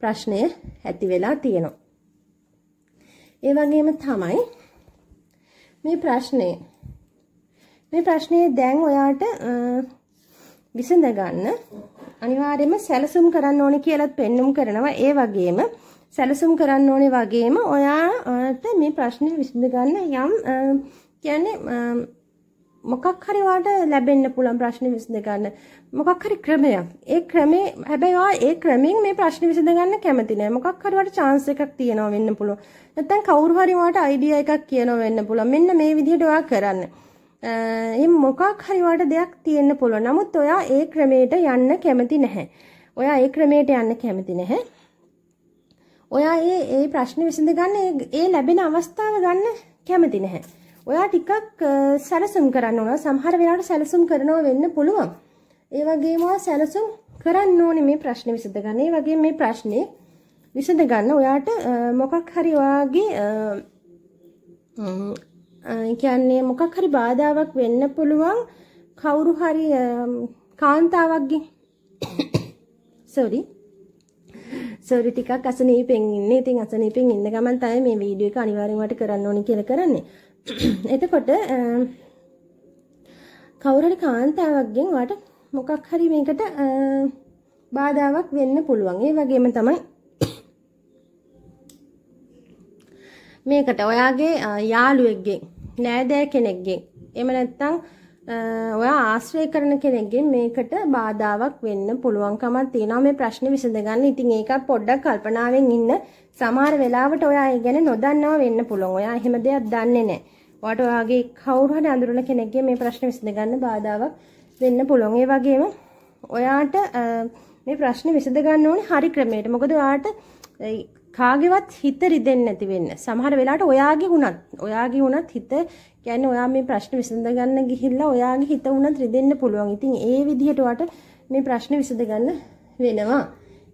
ප්‍රශ්නය ඇති වෙලා තියෙනවා. ඒ වගේම තමයි මේ ප්‍රශ්නේ මේ ප්‍රශ්නේ දැන් ඔයාට විසඳ ගන්න අනිවාර්යයෙන්ම සැලසුම් කරන්න ඕනේ කියලාත් පෙන්눔 කරනවා ඒ වගේම සැලසුම් කරන්න ඕනේ වගේම ඔයාට මේ ප්‍රශ්නේ විසඳ ගන්න යම් කියන්නේ මොකක් හරි වාට ලැබෙන්න පුළුවන් ප්‍රශ්න විසඳ ගන්න මොකක් හරි ක්‍රමයක් ඒ ක්‍රමේ හැබැයි ඔයා ඒ ක්‍රමෙන් මේ ප්‍රශ්න විසඳ ගන්න කැමති නෑ මොකක් හරි වාට chance එකක් තියෙනවා වෙන්න පුළුවන් නැත්නම් කවුරු හරි වාට idea එකක් කියනවා වෙන්න පුළුවන් මෙන්න මේ විදිහට ඔයා කරන්න එහෙනම් මොකක් හරි වාට දෙයක් තියෙන්න පුළුවන් නමුත් ඔයා ඒ ක්‍රමයට යන්න කැමති නැහැ ඔයා ඒ ක්‍රමයට යන්න කැමති නැහැ ඔයා ඒ ඒ ප්‍රශ්න විසඳ ගන්න ඒ ලැබෙන අවස්ථාව ගන්න කැමති නැහැ. ඔයා ටිකක් සැලසුම් කරන්න ඕන. සමහර වෙලාවට සැලසුම් කරනවා වෙන්න පුළුවන්. ඒ වගේම සැලසුම් කරන්න ඕනේ මේ ප්‍රශ්නේ විසඳ ගන්න. ඒ වගේම මේ ප්‍රශ්නේ විසඳ ගන්න ඔයාට මොකක් හරි ඔයාගේ කියන්නේ මොකක් හරි බාධාවක් වෙන්න පුළුවන් කවුරු හරි කාන්තාවක්ගේ සෝරි [COUGHS] සර් ටිකක් අසනීපෙන් ඉන්නේ. ඉතින් අසනීපෙන් ඉන්න ගමන් තමයි මේ වීඩියෝ එක අනිවාර්යෙන්ම වට කරන්න ඕනි කියලා කරන්නේ. [CLEARS THROAT] එතකොට කවුරු හරි කාන්තාවක්ගෙන් වට මොකක් හරි මේකට බාධාවක් වෙන්න පුළුවන්. ඒ වගේම තමයි මේකට ඔයාගේ යාළුවෙක්ගෙන් නෑදෑ කෙනෙක්ගෙන් එහෙම නැත්නම් ඔයා ආශ්‍රය කරන කෙනෙක්ගෙන් මේකට බාධාවක් වෙන්න පුළුවන්කමක් තියෙනවා මේ ප්‍රශ්නේ විසඳගන්න. ඉතින් ඒකත් පොඩ්ඩක් කල්පනාවෙන් ඉන්න. සමහර වෙලාවට ඔයා ඒ ගැන නොදන්නවා වෙන්න පුළුවන්. ඔයා එහෙම දෙයක් දන්නේ නැහැ. ඔයාට ඔයාගේ කවුරු හරි අඳුරන කෙනෙක්ගෙන් මේ ප්‍රශ්නේ විසඳගන්න බාධාවක් වෙන්න පුළුවන්. ඒ වගේම ඔයාට මේ ප්‍රශ්නේ විසඳගන්න ඕනේ හරි ක්‍රමයට. මොකද ඔයාට කාගේවත් හිත රිදෙන්නේ නැති වෙන්න. සමහර වෙලාවට ඔයාගේ වුණත්, ඔයාගේ වුණත් හිත කියන්නේ ඔයා මේ ප්‍රශ්න විසඳ ගන්න ගිහිල්ලා ඔයාගේ හිත වුණත් රිදෙන්න පුළුවන්. ඉතින් ඒ විදිහට වට මේ ප්‍රශ්න විසඳ ගන්න වෙනවා.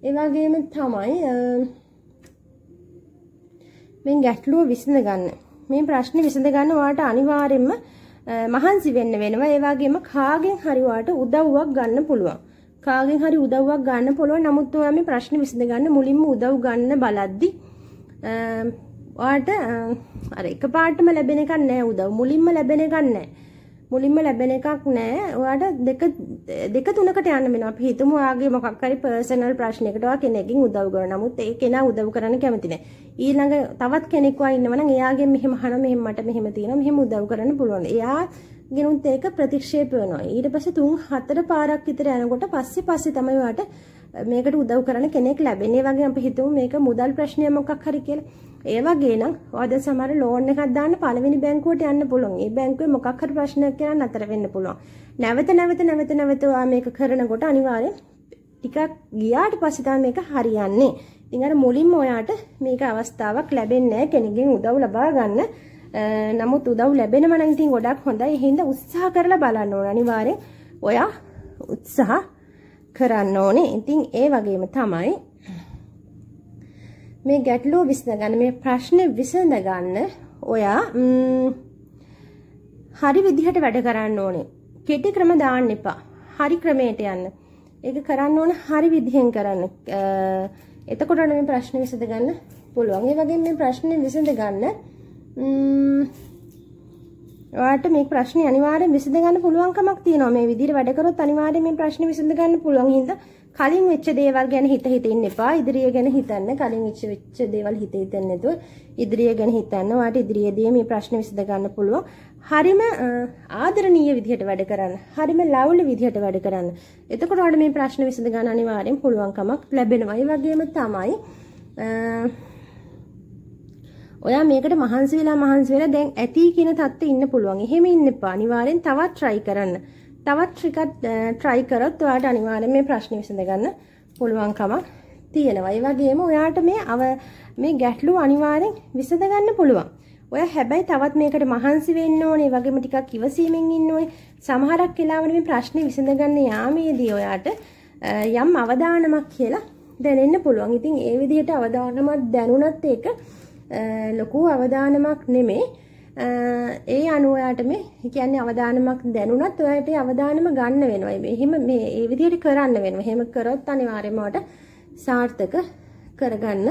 ඒ වගේම තමයි මේ ගැටලුව විසඳ ගන්න. මේ ප්‍රශ්නේ විසඳ ගන්න ඔයාට අනිවාර්යයෙන්ම මහන්සි වෙන්න වෙනවා. ඒ වගේම කාගෙන් හරි ඔයාට උදව්වක් ගන්න පුළුවන්. කාගෙන් හරි උදව්වක් ගන්න පුළුවන්. නමුත් ඔයා මේ ප්‍රශ්න විසඳ ගන්න මුලින්ම උදව් ගන්න බලද්දි ඔයාට අර එකපාරටම ලැබෙන එකක් නෑ උදව්. මුලින්ම ලැබෙන එකක් නෑ. මුලින්ම ලැබෙන එකක් නෑ. ඔයාට දෙක දෙක තුනකට යන්න වෙනවා. අපි හිතමු ඔයාගේ මොකක් හරි පර්සනල් ප්‍රශ්නයකට ඔයා කෙනෙක්ගෙන් උදව් කරන. නමුත් ඒ කෙනා උදව් කරන්න කැමති නෑ. ඊළඟ තවත් කෙනෙක් වයින්නවා නම් එයාගෙන් මෙහෙම අහන මෙහෙම මට මෙහෙම තියෙනවා මෙහෙම උදව් කරන්න පුළුවන්. එයා ගෙනුත් ඒක ප්‍රතික්ෂේප වෙනවා. ඊට පස්සේ තුන් හතර පාරක් විතර යනකොට පස්සේ පස්සේ තමයි ඔයාට මේකට උදව් කරන කෙනෙක් ලැබෙන්නේ. වගේ අපි හිතමු මේක මුදල් ප්‍රශ්නය මොකක් හරි කියලා. ඒ වගේ නම් ඔයාද සමහර ලෝන් එකක් දාන්න පළවෙනි බැංකුවට යන්න පුළුවන්. ඒ බැංකුවේ මොකක් හරි ප්‍රශ්නයක් කියලා නතර වෙන්න පුළුවන්. නැවත නැවත නැවත නැවත ඔයා මේක කරනකොට අනිවාර්යෙන් ටිකක් ගියාට පස්සේ තමයි මේක හරියන්නේ. ඉතින් අර මුලින්ම ඔයාට මේක අවස්ථාවක් ලැබෙන්නේ නැහැ කෙනකින් උදව් ලබා ගන්න. නමුත් උදව් ලැබෙනවා නම් ඉතින් ගොඩක් හොඳයි. එහෙනම් උත්සාහ කරලා බලන්න ඕන අනිවාර්යෙන්. ඔයා උත්සාහ කරන්න ඕනේ. ඉතින් ඒ වගේම තමයි මේ ගැටලුව විසඳගන්න මේ ප්‍රශ්නේ විසඳගන්න ඔයා හරි විදිහට වැඩ කරන්න ඕනේ. කෙටි ක්‍රම දාන්න එපා. හරි ක්‍රමයට යන්න. ඒක කරන්න ඕන හරි විදිහෙන් කරන්න. එතකොට මේ ප්‍රශ්නේ විසඳගන්න පුළුවන්. ඒ වගේම මේ ප්‍රශ්නේ විසඳගන්න ඔයාට මේ ප්‍රශ්නේ අනිවාර්යෙන් විසඳ ගන්න පුළුවන්කමක් තියෙනවා මේ විදිහට වැඩ කරොත් අනිවාර්යෙන් මේ ප්‍රශ්නේ විසඳ ගන්න පුළුවන් හින්දා කලින් වෙච්ච දේවල් ගැන හිත හිත ඉන්න එපා ඉදිරිය ගැන හිතන්න කලින් වෙච්ච වෙච්ච දේවල් හිත හිතන්න නැතුව ඉදිරිය ගැන හිතන්න ඔයාට ඉදිරියේදී මේ ප්‍රශ්නේ විසඳ ගන්න පුළුවන් හරිම ආදරණීය විදිහට වැඩ කරන්න හරිම ලව්ලි විදිහට වැඩ කරන්න එතකොට ඔයාලට මේ ප්‍රශ්න විසඳ ගන්න අනිවාර්යෙන් පුළුවන්කමක් ලැබෙනවා ඒ වගේම තමයි ඔයා මේකට මහන්සි වෙලා මහන්සි වෙලා දැන් ඇති කියන තත්ත්වෙ ඉන්න පුළුවන්. එහෙම ඉන්න එපා. අනිවාර්යෙන් තවත් try කරන්න. තවත් ටිකක් try කරොත් ඔයාට අනිවාර්යෙන් මේ ප්‍රශ්නේ විසඳ ගන්න පුළුවන්කමක් තියෙනවා. ඒ වගේම ඔයාට මේ අව මේ ගැටලුව අනිවාර්යෙන් විසඳ ගන්න පුළුවන්. ඔය හැබැයි තවත් මේකට මහන්සි වෙන්න ඕනේ. වගේම ටිකක් ඉවසීමෙන් ඉන්න ඕනේ. සමහරක් වෙලාවට මේ ප්‍රශ්නේ විසඳ ගන්න යාමේදී ඔයාට යම් අවදානමක් කියලා දැනෙන්න පුළුවන්. ඉතින් ඒ විදිහට අවදානමක් දැනුණත් ඒක ලොකු අවදානමක් නෙමේ ඒ අනුවයාට මේ කියන්නේ අවදානමක් දැනුණත් ඔයාට අවදානම ගන්න වෙනවා. එහෙම මේ ඒ විදිහට කරන්න වෙනවා. එහෙම කරොත් අනිවාර්යයෙන්ම සාර්ථක කරගන්න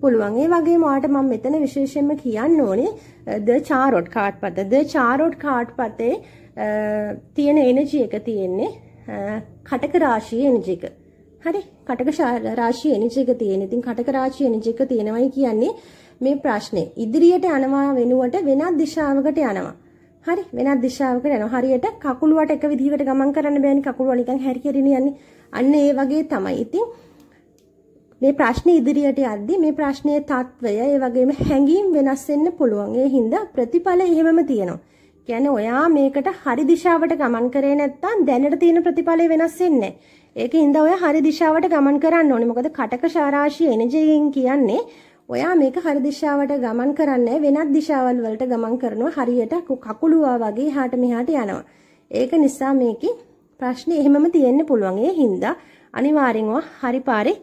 පුළුවන්. ඒ වගේම ඔයාට මම මෙතන විශේෂයෙන්ම කියන්න ඕනේ ද චාරොට් කාඩ් පත. ද චාරොට් කාඩ් පතේ තියෙන එනර්ජි එක තියෙන්නේ කටක රාශියේ එනර්ජි එක. හරි. කටක රාශියේ එනර්ජි එක තියෙන. ඉතින් කටක රාශියේ එනර්ජි එක තියෙනවයි කියන්නේ මේ ප්‍රශ්නේ ඉදිරියට යනවා වෙනුවට වෙනත් දිශාවකට යනවා. හරි වෙනත් දිශාවකට යනවා. හරියට කකුලුවට එක විදිහකට ගමන් කරන්න බෑනේ කකුලුව නිකන් හැරිකරින යන්නේ. අන්න ඒ වගේ තමයි. ඉතින් මේ ප්‍රශ්නේ ඉදිරියට යද්දී මේ ප්‍රශ්නේ తත්වය ඒ වගේම හැඟීම් වෙනස් වෙන්න පුළුවන්. ඒ හින්දා ප්‍රතිඵල එහෙමම තියෙනවා. කියන්නේ ඔයා මේකට හරි දිශාවට ගමන් කරේ නැත්නම් දැනට තියෙන ප්‍රතිඵලය වෙනස් වෙන්නේ නැහැ. ඒකින්ද ඔයා හරි දිශාවට ගමන් කරන්න ඕනේ. මොකද කටක ශාරාශී එනර්ජියෙන් කියන්නේ ඔයා මේක හරි දිශාවට ගමන් කරන්නේ වෙනත් දිශාවල් වලට ගමන් කරනවා හරියට කකුලුවා වගේ එහාට මෙහාට යනවා. ඒක නිසා මේකේ ප්‍රශ්නේ එහෙමම තියෙන්න පුළුවන්. ඒ හින්දා අනිවාර්යෙන්ම හරි පාරේ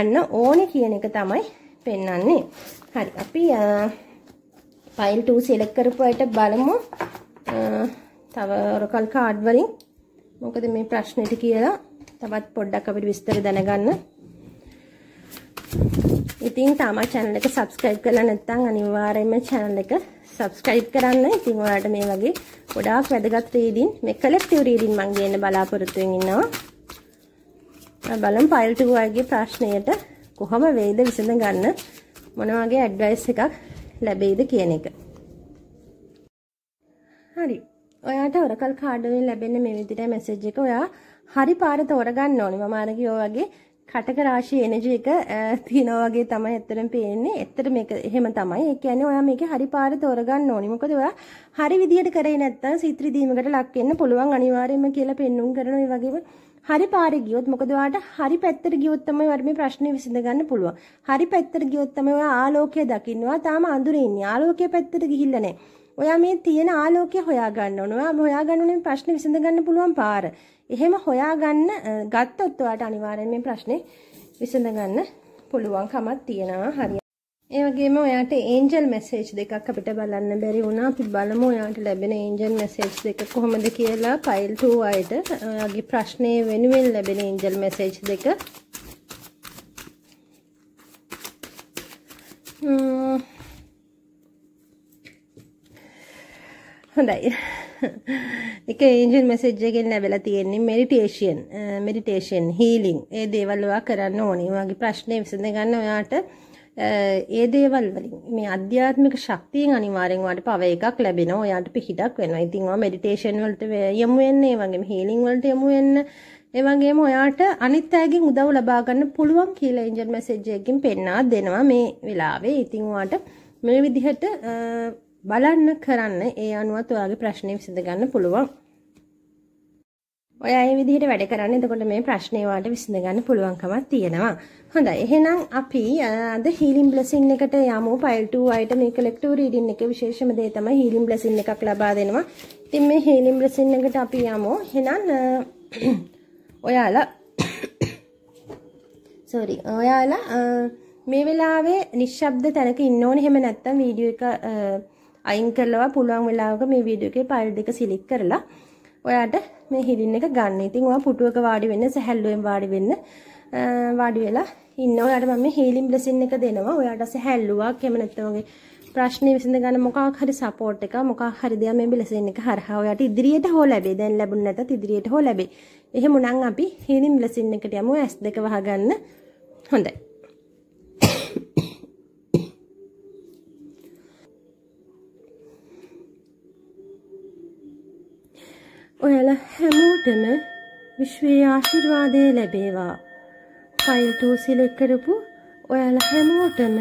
යන්න ඕනේ කියන එක තමයි පෙන්වන්නේ. හරි. අපි ෆයිල් 2 select කරපු අයට බලමු. තව oracle card වලින් මොකද මේ ප්‍රශ්නෙට කියලා තවත් පොඩ්ඩක් අපිට විස්තර දැනගන්න. ඉතින් තාමත් channel එක subscribe කරලා නැත්නම් අනිවාර්යයෙන්ම channel එක subscribe කරන්න. ඉතින් ඔයාලට මේ වගේ ගොඩාක් වැදගත් රීඩින් මේ collective රීඩින් මම ගේන්න බලාපොරොත්තු වෙමින් ඉන්නවා. බලමු file 2 වගේ ප්‍රශ්නයට කොහොම වෙයිද විසඳ ගන්න මොන වගේ ඇඩ්වයිස් එකක් ලැබෙයිද කියන එක. හරි. ඔයාට ඔරකල් කාඩ් වලින් ලැබෙන මේ විදිහට මැසේජ් එක ඔයා හරි පාර තෝරගන්න ඕනේ. මම අර කිව්වා වගේ කටක රාශි එනර්ජි එක තියෙනවා වගේ තමයි ඇත්තටම පේන්නේ. ඇත්තට මේක එහෙම තමයි. ඒ කියන්නේ ඔයා මේකේ හරි පාර තෝරගන්න ඕනි. මොකද ඔයා හරි විදියට කරේ නැත්නම් සිත්‍රි දීමකට ලක් වෙන්න පුළුවන් අනිවාර්යයෙන්ම කියලා පෙන්눔 කරන ඒ වගේම හරි පාරේ ගියොත් මොකද ඔයාට හරි පැත්තට ගියොත් තමයි ඔයාට මේ ප්‍රශ්නේ විසඳ ගන්න පුළුවන්. හරි පැත්තට ගියොත් තමයි ඔයා ආලෝකය දකින්නවා. තාම අඳුරේ ඉන්නේ. ආලෝකය පැත්තට ගිහිල්ලා නැහැ. ඔයා මේ තියෙන ආලෝකය හොයා ගන්න ඕන. ඔයා හොයා ගන්න ඕනේ ප්‍රශ්නේ විසඳ ගන්න පුළුවන් පාර. එහෙම හොයාගන්න ගත්තොත් ඔයාට අනිවාර්යෙන් මේ ප්‍රශ්නේ විසඳගන්න පුළුවන්කමක් තියෙනවා හරියට. ඒ වගේම ඔයාට ඒන්ජල් මැසේජ් දෙකක් අපිට බලන්න බැරි වුණා. අපි බලමු ඔයාට ලැබෙන ඒන්ජල් මැසේජ් දෙක කොහොමද කියලා ෆයිල් 2 අයට ඔයාගේ ප්‍රශ්නේ වෙනුවෙන් ලැබෙන ඒන්ජල් මැසේජ් දෙක. හොඳයි. [LAUGHS] එක ඒන්ජල් මැසේජ් එකෙන් ලැබිලා තියෙන්නේ මෙඩිටේෂන් මෙඩිටේෂන් හීලින් ඒ දේවල් ඔයා කරන්න ඕනේ. ඔයාගේ ප්‍රශ්නේ විසඳ ගන්න ඔයාට ඒ දේවල් වලින් මේ අධ්‍යාත්මික ශක්තියෙන් අනිවාර්යෙන් ඔයාට පව එකක් ලැබෙනවා. ඔයාට පිහිටක් වෙනවා. ඉතින් ඔයා මෙඩිටේෂන් වලට යමු වෙන්න, ඒ වගේම හීලින් වලට යමු වෙන්න, ඒ වගේම ඔයාට අනිත් අයගෙන් උදව් ලබා ගන්න පුළුවන් කියලා ඒන්ජල් මැසේජ් එකකින් පෙන්වා දෙනවා මේ වෙලාවේ. ඉතින් ඔයාට මේ විදිහට බලන්න කරන්න ඒ අනුවත් ඔයාගේ ප්‍රශ්නේ විසඳගන්න පුළුවන්. ඔයා මේ විදිහට වැඩ කරන්නේ එතකොට මේ ප්‍රශ්නේ වලට විසඳගන්න පුළුවන්කමක් තියෙනවා. හොඳයි. එහෙනම් අපි අද හීලින් බ්ලෙසින් එකට යමු. ෆයිල් 2 අයට මේ කලෙක්ටිව් රීඩින් එකේ විශේෂම දේ තමයි හීලින් බ්ලෙසින් එකක් ලබා දෙනවා. ඉතින් මේ හීලින් බ්ලෙසින් එකට අපි යමු. එහෙනම් [CLEARS THROAT] ඔයාලා [COUGHS] sorry. ඔයාලා මේ වෙලාවේ නිශ්ශබ්ද තැනක ඉන්න ඕනේ. එහෙම නැත්නම් වීඩියෝ එක අයින් කරලවා පුළුවන් වෙලාවක මේ වීඩියෝ එකේ ෆයිල් දෙක සිලෙක්ට් කරලා ඔයාට මේ හිලින් එක ගන්න. ඉතින් ඔයා පුටුවක වාඩි වෙන්න සැහැල්ලුවෙන් වාඩි වෙන්න වාඩි වෙලා ඉන්න. ඔයාට මම මේ හීලින් බ්ලෙසින් එක දෙනවා. ඔයාට සැහැල්ලුවක් එහෙම නැත්නම් වගේ ප්‍රශ්න විසඳ ගන්න මොකක් හරි සපෝට් එකක් මොකක් හරි දෙයක් මේ බ්ලෙසින් එක හරහා ඔයාට ඉදිරියට හෝ ලැබේ. දැන් ලැබුණ නැතත් ඉදිරියට හෝ ලැබේ. එහෙම නම් අපි හීලින් බ්ලෙසින් එකට යමු S2 වහගන්න. හොඳයි. ඔයාල හැමෝටම විශ්වයේ ආශිර්වාදය ලැබේවා. ෆයිල් ටූ සිලෙක්ට් කරපු ඔයාල හැමෝටම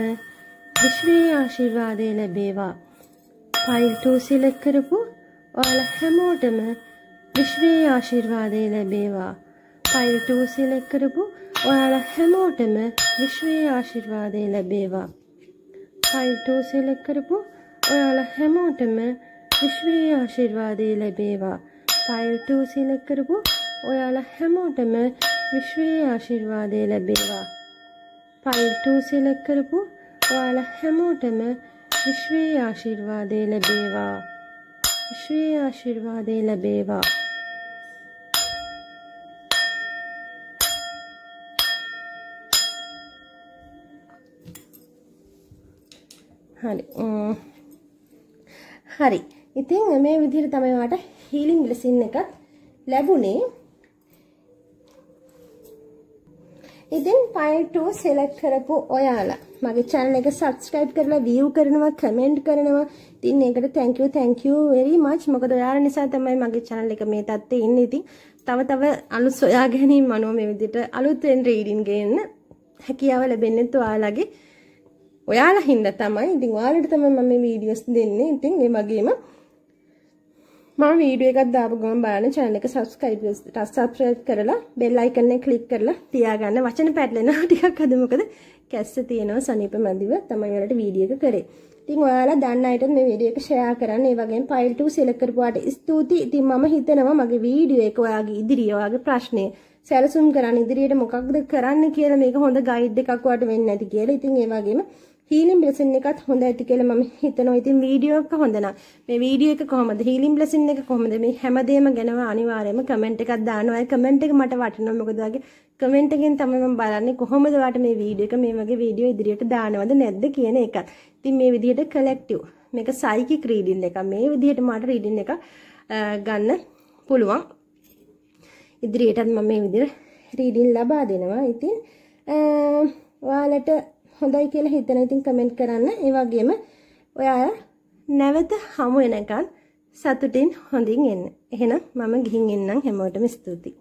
විශ්වයේ ආශිර්වාදය ලැබේවා. ෆයිල් ටූ සිලෙක්ට් කරපු ඔයාල හැමෝටම විශ්වයේ ආශිර්වාදය ලැබේවා. ෆයිල් ටූ සිලෙක්ට් කරපු ඔයාල හැමෝටම විශ්වයේ ආශිර්වාදය ලැබේවා. ෆයිල් ටූ සිලෙක්ට් කරපු ඔයාල හැමෝටම විශ්වයේ ආශිර්වාදය ලැබේවා. ෆයිල්ටූ සිලෙක් කරපු ඔයාලා හැමෝටම විශ්වයේ ආශිර්වාදය ලැබේවා ෆයිල්ටූ සිලෙක් කරපු ඔයාලා හැමෝටම විශ්වයේ ආශිර්වාදය ලැබේවා විශ්වයේ ආශිර්වාදය ලැබේවා හරි හරි ඉතින් මේ විදිහට තමයි වාට හීලින් බ්ලෙසින් එකත් ලැබුණේ ඉතින් පයිටු සෙලෙක්ට් කරපු ඔයාලා මගේ channel එක subscribe කරලා view කරනවා comment කරනවා ඉතින් ඒකට thank you thank you very much මොකද ඔයාලා නිසා තමයි මගේ channel එක මේ තත්ත්වයේ ඉන්නේ ඉතින් තව තව අලුත් සොයා ගැනීම් අනුව මේ විදිහට අලුතෙන් රීඩින් ගේන්න හැකියාව ලැබෙන්නේ ඔයාලගේ ඔයාලා හින්දා තමයි ඉතින් ඔයාලට තමයි මම මේ වීඩියෝස් දෙන්නේ ඉතින් ඒ වගේම මම වීඩියෝ එකක් දාපු ගමන් බලන්න channel එක subscribe subscribe කරලා bell icon එක click කරලා තියාගන්න වචන පැටලෙනවා [LAUGHS] ටිකක් අද මොකද කැස්ස තියෙනවා සනීප මැදිව තමයි ඔයාලට වීඩියෝ එක කරේ. ඉතින් ඔයාලා දන්න අයට මේ වීඩියෝ එක share කරන්න. ඒ වගේම file to select කරපුවාට ස්තුතියි. ඉතින් මම හිතනවා මගේ වීඩියෝ එක ඔයාගේ ඉදිරියේ ඔයාගේ ප්‍රශ්නේ සැලසුම් කරන්න ඉදිරියට මොකක්ද කරන්න කියලා මේක හොඳ ගයිඩ් එකක් වට වෙන්න ඇති කියලා. ඉතින් ඒ වගේම හීලින් බ්ලෙසින් එකත් හොඳ ඇති කියලා මම හිතනවා. ඉතින් වීඩියෝ එක හොඳ නම් මේ වීඩියෝ එක කොහමද? හීලින් බ්ලෙසින් එක කොහමද? මේ හැමදේම ගැනම අනිවාර්යයෙන්ම කමෙන්ට් එකක් දාන්න ඕයි. කමෙන්ට් එක මට වටිනවා. මොකද වගේ කමෙන්ට් එකෙන් තමයි මම බලන්නේ කොහොමද වාට මේ වීඩියෝ එක මේ වගේ වීඩියෝ ඉදිරියට දානවද නැද්ද කියන එකත්. ඉතින් මේ විදිහට කලෙක්ටිව් මේක සයිකික් රීඩින් එක. මේ විදිහට මට රීඩින් එක ගන්න පුළුවන්. ඉදිරියටත් මම මේ විදිහට රීඩින් ලබා දෙනවා. ඉතින් ඔයාලට හොඳයි කියලා හිතන ඉතින් කමෙන්ට් කරන්න. ඒ වගේම ඔයාලා නැවත හමු වෙනකන් සතුටින් හොඳින් එන්න. එහෙනම් මම ගිහින් එන්නම් හැමෝටම ස්තුතියි.